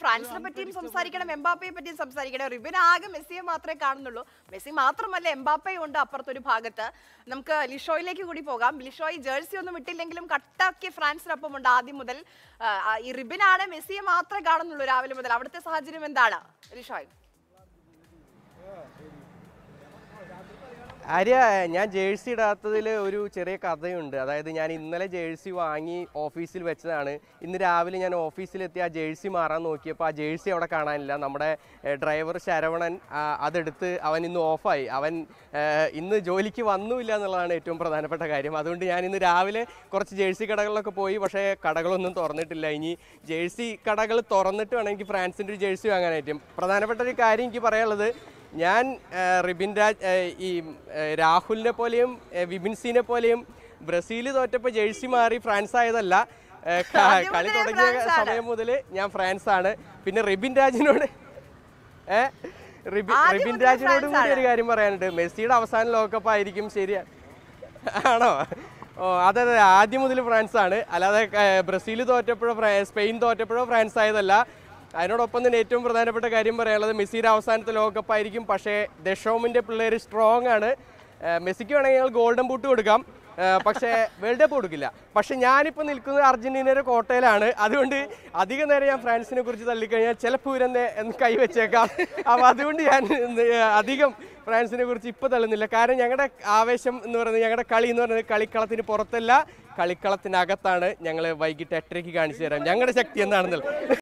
ഫ്രാൻസിനെ പറ്റിയും സംസാരിക്കണം എംബാപ്പയെ പറ്റിയും സംസാരിക്കണം റിബിൻ ആകെ മെസ്സിയെ മാത്രമേ കാണുന്നുള്ളൂ മെസ്സി മാത്രമല്ല എംബാപ്പയും ഉണ്ട് അപ്പുറത്തൊരു ഭാഗത്ത് നമുക്ക് ലിഷോയിലേക്ക് കൂടി പോകാം ലിഷോയ് ജേഴ്സി ഒന്നും ഇട്ടില്ലെങ്കിലും കട്ടാക്കി ഫ്രാൻസിനൊപ്പം ഉണ്ട് ആദ്യം മുതൽ ഈ റിബിനാണ് മെസ്സിയെ മാത്രമേ കാണുന്നുള്ളൂ രാവിലെ മുതൽ അവിടുത്തെ സാഹചര്യം എന്താണ് ലിഷോയ് ആര്യ ഞാൻ ജേഴ്സി ഇടാത്തതിൽ ഒരു ചെറിയ കഥയുണ്ട് അതായത് ഞാൻ ഇന്നലെ ജേഴ്സി വാങ്ങി ഓഫീസിൽ വെച്ചതാണ് ഇന്ന് രാവിലെ ഞാൻ ഓഫീസിലെത്തി ആ ജേഴ്സി മാറാൻ നോക്കിയപ്പോൾ ആ ജേഴ്സി അവിടെ കാണാനില്ല നമ്മുടെ ഡ്രൈവർ ശരവണൻ അതെടുത്ത് അവൻ ഇന്ന് ഓഫായി അവൻ ഇന്ന് ജോലിക്ക് വന്നുമില്ല എന്നുള്ളതാണ് ഏറ്റവും പ്രധാനപ്പെട്ട കാര്യം അതുകൊണ്ട് ഞാൻ ഇന്ന് രാവിലെ കുറച്ച് ജേഴ്സി കടകളിലൊക്കെ പോയി പക്ഷേ കടകളൊന്നും തുറന്നിട്ടില്ല ഇനി ജേഴ്സി കടകൾ തുറന്നിട്ട് വേണമെങ്കിൽ ഫ്രാൻസിൻ്റെ ഒരു ജേഴ്സി വാങ്ങാനായിട്ടും പ്രധാനപ്പെട്ട ഒരു കാര്യം എനിക്ക് പറയാനുള്ളത് ഞാൻ റിബിൻ രാജ് ഈ രാഹുലിനെ പോലെയും വിബിൻസിനെ പോലെയും ബ്രസീൽ തോറ്റപ്പോൾ ജേഴ്സി മാറി ഫ്രാൻസ് ആയതല്ല കളി തുടങ്ങിയ സമയം മുതൽ ഞാൻ ഫ്രാൻസ് ആണ് പിന്നെ റിബിൻ രാജിനോട് ഏഹ് റിബിൻ രാജിനോടും കൂടി ഒരു കാര്യം പറയാനുണ്ട് മെസ്സിയുടെ അവസാന ലോകകപ്പ് ആയിരിക്കും ശരിയാ ആണോ ഓ അതെ അതെ ആദ്യം മുതൽ ഫ്രാൻസ് ആണ് അല്ലാതെ ബ്രസീൽ തോറ്റപ്പോഴോ സ്പെയിൻ തോറ്റപ്പോഴോ ഫ്രാൻസ് ആയതല്ല അതിനോടൊപ്പം തന്നെ ഏറ്റവും പ്രധാനപ്പെട്ട കാര്യം പറയാനുള്ളത് മെസ്സിയുടെ അവസാനത്തെ ലോകകപ്പായിരിക്കും പക്ഷേ ദഷോമിൻ്റെ പിള്ളേർ സ്ട്രോങ് ആണ് മെസ്സിക്ക് വേണമെങ്കിൽ ഞങ്ങൾ ഗോൾഡൻ ബൂട്ട് കൊടുക്കാം പക്ഷേ വേൾഡ് കപ്പ് കൊടുക്കില്ല പക്ഷെ ഞാനിപ്പോൾ നിൽക്കുന്നത് അർജന്റീനയുടെ കോട്ടയിലാണ് അതുകൊണ്ട് അധികം നേരം ഞാൻ ഫ്രാൻസിനെ കുറിച്ച് തള്ളിക്കഴിഞ്ഞാൽ ചിലപ്പോൾ ഇവരെന്നെ കൈ വെച്ചേക്കാം അപ്പോൾ അതുകൊണ്ട് ഞാൻ അധികം ഫ്രാൻസിനെ കുറിച്ച് ഇപ്പോൾ തള്ളുന്നില്ല കാരണം ഞങ്ങളുടെ ആവേശം എന്ന് പറയുന്നത് ഞങ്ങളുടെ കളി എന്ന് പറയുന്നത് കളിക്കളത്തിന് പുറത്തല്ല കളിക്കളത്തിനകത്താണ് ഞങ്ങൾ വൈകിട്ട് എട്ടരയ്ക്ക് കാണിച്ചു തരാം ഞങ്ങളുടെ ശക്തി എന്താണെന്നുള്ളത്